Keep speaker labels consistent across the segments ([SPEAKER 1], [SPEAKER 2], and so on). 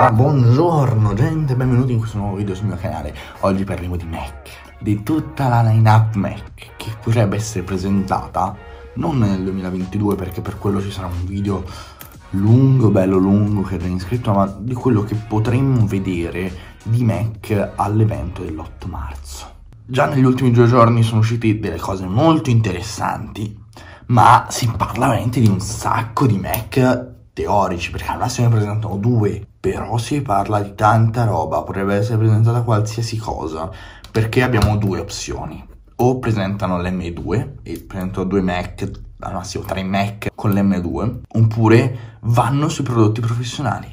[SPEAKER 1] Ah, buongiorno gente, benvenuti in questo nuovo video sul mio canale. Oggi parliamo di Mac, di tutta la lineup Mac che potrebbe essere presentata non nel 2022 perché per quello ci sarà un video lungo, bello lungo che verrà iscritto, ma di quello che potremmo vedere di Mac all'evento dell'8 marzo. Già negli ultimi due giorni sono uscite delle cose molto interessanti, ma si parla veramente di un sacco di Mac teorici, perché al massimo ne presentano due, però si parla di tanta roba, potrebbe essere presentata qualsiasi cosa, perché abbiamo due opzioni. O presentano l'M2 e presentano due Mac, al massimo tre Mac con l'M2, oppure vanno sui prodotti professionali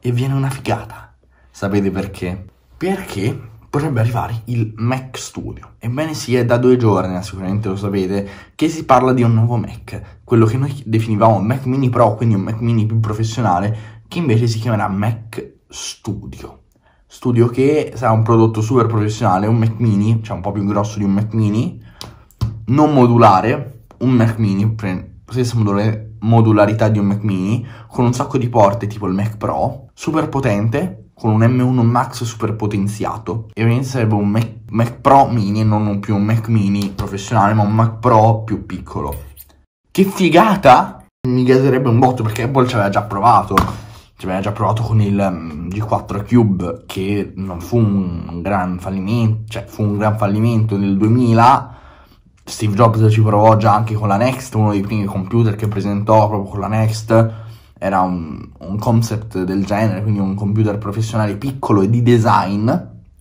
[SPEAKER 1] e viene una figata. Sapete perché? Perché potrebbe arrivare il Mac Studio. Ebbene sì, è da due giorni, sicuramente lo sapete, che si parla di un nuovo Mac, quello che noi definivamo Mac Mini Pro, quindi un Mac Mini più professionale, che invece si chiamerà Mac Studio. Studio che sarà un prodotto super professionale, un Mac Mini, cioè un po' più grosso di un Mac Mini, non modulare, un Mac Mini, stessa modularità di un Mac Mini, con un sacco di porte tipo il Mac Pro, super potente, con un M1 Max super potenziato e ovviamente sarebbe un Mac, Mac Pro mini non più un Mac mini professionale ma un Mac Pro più piccolo che figata mi gaserebbe un botto perché Apple ci aveva già provato ci aveva già provato con il mm, G4 Cube che non fu un gran fallimento cioè fu un gran fallimento nel 2000 Steve Jobs ci provò già anche con la Next uno dei primi computer che presentò proprio con la Next era un, un concept del genere, quindi un computer professionale piccolo e di design,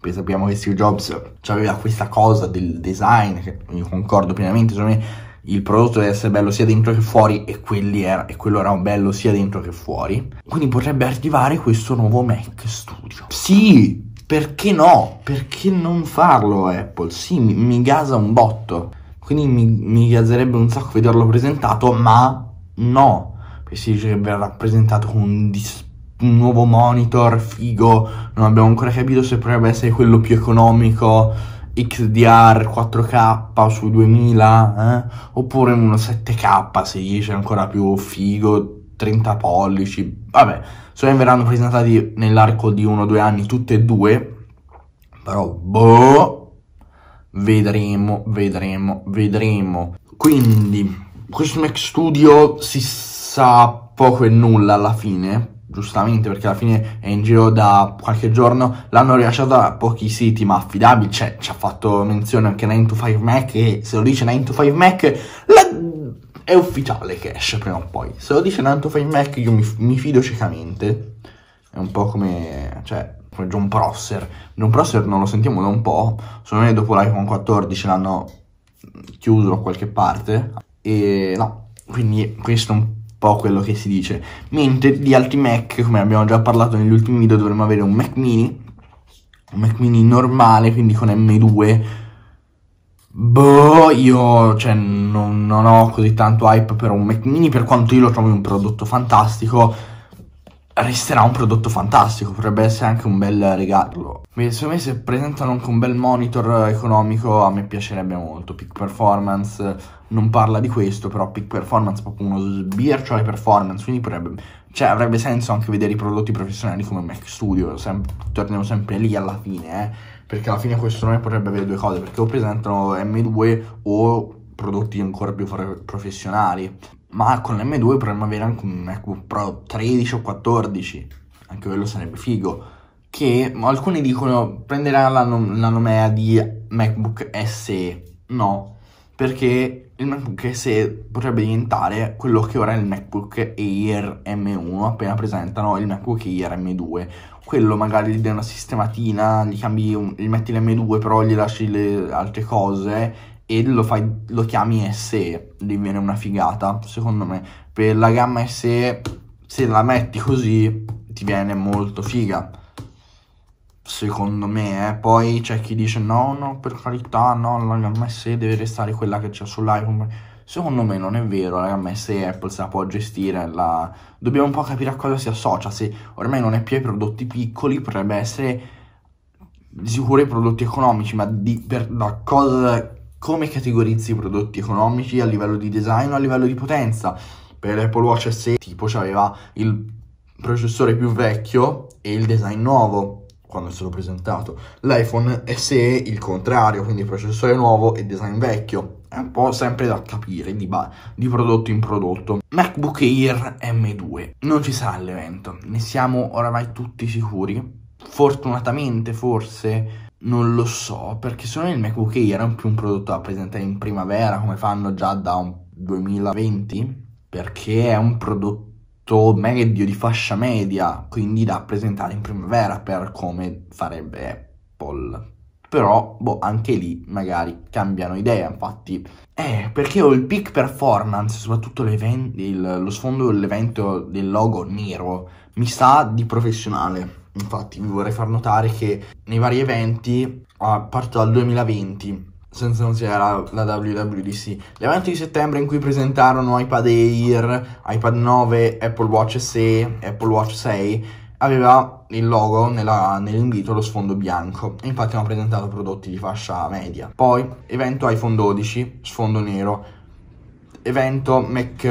[SPEAKER 1] poi sappiamo che Steve Jobs aveva questa cosa del design, che io concordo pienamente, secondo me il prodotto deve essere bello sia dentro che fuori e, era, e, quello era bello sia dentro che fuori. Quindi potrebbe arrivare questo nuovo Mac Studio. Sì, perché no? Perché non farlo Apple? Sì, mi, mi gasa un botto. Quindi mi, mi gaserebbe un sacco vederlo presentato, ma no si dice che verrà rappresentato con un, un, nuovo monitor figo, non abbiamo ancora capito se potrebbe essere quello più economico XDR 4K su 2000 eh? oppure uno 7K 16 ancora più figo 30 pollici vabbè se verranno presentati nell'arco di uno o due anni tutte e due però boh vedremo vedremo vedremo quindi questo Mac Studio si passa poco e nulla alla fine, giustamente perché alla fine è in giro da qualche giorno, l'hanno rilasciata a pochi siti ma affidabili, cioè ci ha fatto menzione anche 9to5Mac e se lo dice 9to5Mac la... è ufficiale che esce prima o poi, se lo dice 9to5Mac io mi, mi fido ciecamente, è un po' come... cioè John Prosser. John Prosser non lo sentiamo da un po', secondo me dopo l'iPhone 14 l'hanno chiuso da qualche parte. E no, quindi questo è un po' quello che si dice. Mentre di altri Mac, come abbiamo già parlato negli ultimi video, dovremmo avere un Mac mini, un Mac mini normale, quindi con M2. Boh, io cioè, non, non ho così tanto hype per un Mac mini, per quanto io lo trovi un prodotto fantastico resterà un prodotto fantastico, potrebbe essere anche un bel regalo. secondo me se presentano anche un bel monitor economico a me piacerebbe molto. Peak Performance non parla di questo, però Peak Performance è proprio uno sbircio performance, quindi potrebbe, cioè, avrebbe senso anche vedere i prodotti professionali come Mac Studio, sem torniamo sempre lì alla fine, eh? perché alla fine questo nome potrebbe avere due cose, perché o presentano M2 o prodotti ancora più professionali ma con l'M2 potremmo avere anche un MacBook Pro 13 o 14, anche quello sarebbe figo, che alcuni dicono prenderà la, nom- la nomea di MacBook SE, no, perché il MacBook SE potrebbe diventare quello che ora è il MacBook Air M1 appena presentano il MacBook Air M2 quello magari gli dai una sistematina gli cambi un, gli metti l'M2 però gli lasci le altre cose e lo, fai, lo chiami SE, diviene una figata, secondo me. Per la gamma SE, se la metti così, ti viene molto figa. Secondo me, eh. Poi c'è chi dice no, no, per carità, no, la gamma SE deve restare quella che c'è sull'iPhone. Secondo me non è vero, la gamma SE Apple se la può gestire, la... dobbiamo un po' capire a cosa si associa, se ormai non è più ai prodotti piccoli, potrebbe essere Di sicuro ai prodotti economici, ma di, per la cosa come categorizzi i prodotti economici a livello di design o a livello di potenza. Per l'Apple Watch SE tipo c'aveva il processore più vecchio e il design nuovo quando è stato presentato. L'iPhone SE il contrario, quindi processore nuovo e design vecchio. È un po' sempre da capire di, di prodotto in prodotto. MacBook Air M2 non ci sarà l'evento, ne siamo oramai tutti sicuri. Fortunatamente forse non lo so, perché se no il MacBook Air è più un prodotto da presentare in primavera, come fanno già da 2020, perché è un prodotto medio di fascia media, quindi da presentare in primavera per come farebbe Apple. Però, boh, anche lì magari cambiano idea, infatti. Eh, perché ho il peak performance, soprattutto il, lo sfondo dell'evento del logo nero, mi sa di professionale Infatti vi vorrei far notare che nei vari eventi, a partire dal 2020, senza non sia la, la WWDC, l'evento di settembre in cui presentarono iPad Air, iPad 9, Apple Watch SE, Apple Watch 6, aveva il logo nella, nell'invito lo sfondo bianco infatti hanno presentato prodotti di fascia media. Poi evento iPhone 12, sfondo nero, evento Mac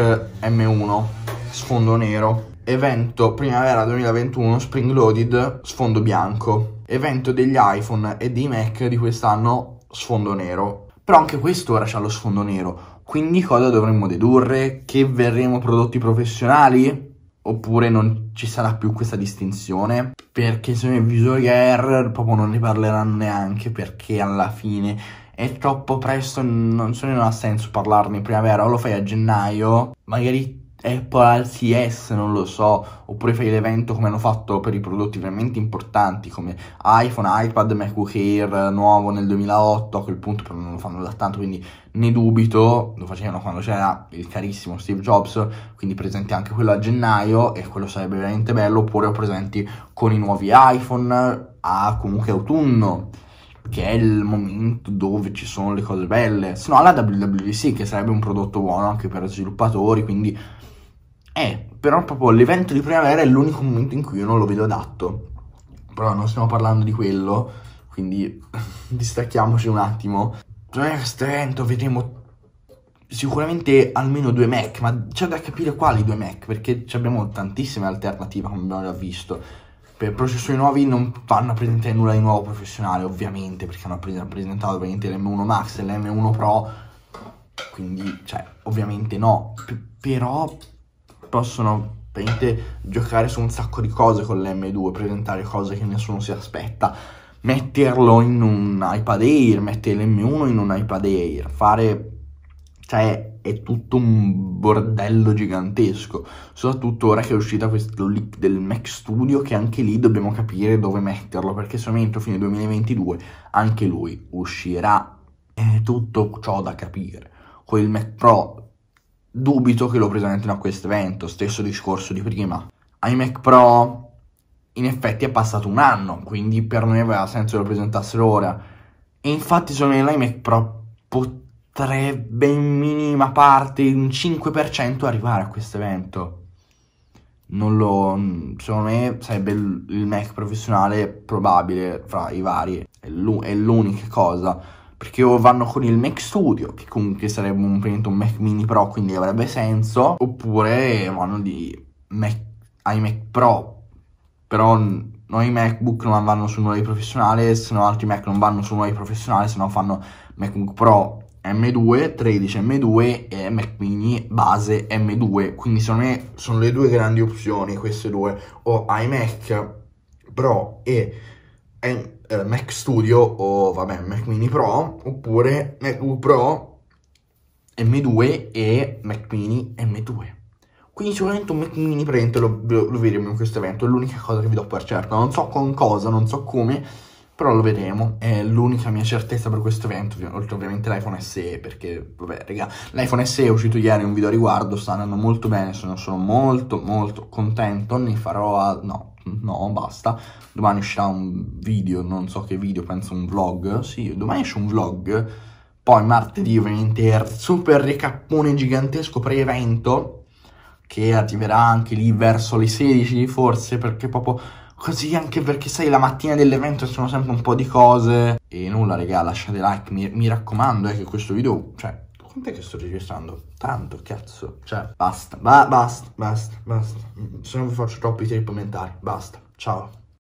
[SPEAKER 1] M1, sfondo nero, evento primavera 2021 spring loaded sfondo bianco, evento degli iPhone e dei Mac di quest'anno sfondo nero. Però anche quest'ora c'ha lo sfondo nero, quindi cosa dovremmo dedurre? Che verremo prodotti professionali? Oppure non ci sarà più questa distinzione? Perché secondo i visori Air proprio non ne parleranno neanche perché alla fine è troppo presto, non, so, non ha senso parlarne in primavera, o lo fai a gennaio, magari Apple CS, non lo so, oppure fai l'evento come hanno fatto per i prodotti veramente importanti come iPhone, iPad, MacBook Air nuovo nel 2008, a quel punto però non lo fanno da tanto, quindi ne dubito, lo facevano quando c'era il carissimo Steve Jobs, quindi presenti anche quello a gennaio e quello sarebbe veramente bello, oppure lo presenti con i nuovi iPhone a comunque autunno che è il momento dove ci sono le cose belle, se no alla WWDC che sarebbe un prodotto buono anche per sviluppatori, quindi e però proprio l'evento di primavera è l'unico momento in cui io non lo vedo adatto. Però non stiamo parlando di quello, quindi distacchiamoci un attimo. Durante questo evento vedremo sicuramente almeno due Mac, ma c'è da capire quali due Mac, perché abbiamo tantissime alternative, come abbiamo già visto. Per processori nuovi non vanno a presentare nulla di nuovo professionale, ovviamente, perché hanno presentato ovviamente l'M1 Max e l'M1 Pro, quindi, cioè, ovviamente no. P- però possono giocare su un sacco di cose con l'M2, presentare cose che nessuno si aspetta, metterlo in un iPad Air, mettere l'M1 in un iPad Air, fare... cioè è tutto un bordello gigantesco, soprattutto ora che è uscita questo leak del Mac Studio che anche lì dobbiamo capire dove metterlo, perché se entro fine 2022 anche lui uscirà, è tutto ciò da capire. Con il Mac Pro dubito che lo presentino a questo evento, stesso discorso di prima. iMac Pro in effetti è passato un anno, quindi per noi aveva senso che lo presentassero ora. E infatti secondo me l'iMac Pro potrebbe in minima parte, un 5% arrivare a questo evento. Non lo... secondo me sarebbe il Mac professionale probabile fra i vari, è l'unica cosa perché o vanno con il Mac Studio, che comunque sarebbe un, un Mac Mini Pro, quindi avrebbe senso, oppure vanno di Mac, iMac Pro, però noi MacBook non vanno su nuovi professionali, se no altri Mac non vanno su nuovi professionali, se no fanno MacBook Pro M2, 13 M2 e Mac Mini base M2, quindi secondo me sono le due grandi opzioni queste due, o iMac Pro e eh, Mac Studio o vabbè Mac Mini Pro oppure MacBook Pro M2 e Mac Mini M2 quindi sicuramente un Mac Mini presente lo, lo vedremo in questo evento è l'unica cosa che vi do per certo non so con cosa, non so come però lo vedremo, è l'unica mia certezza per questo evento, oltre ovviamente l'iPhone SE, perché, vabbè, raga, l'iPhone SE è uscito ieri, un video a riguardo, sta andando molto bene, sono, sono molto, molto contento, ne farò, a... no, no, basta. Domani uscirà un video, non so che video, penso un vlog. Sì, domani esce un vlog. Poi martedì ovviamente il super recappone gigantesco pre-evento che arriverà anche lì verso le 16 forse perché proprio così anche perché sai la mattina dell'evento sono sempre un po' di cose e nulla regà lasciate like mi, mi raccomando eh, che questo video cioè quanto è che sto registrando? Tanto, cazzo. Cioè, basta, ba basta, basta, basta. Mm, se non vi faccio troppi mentali, basta. Ciao.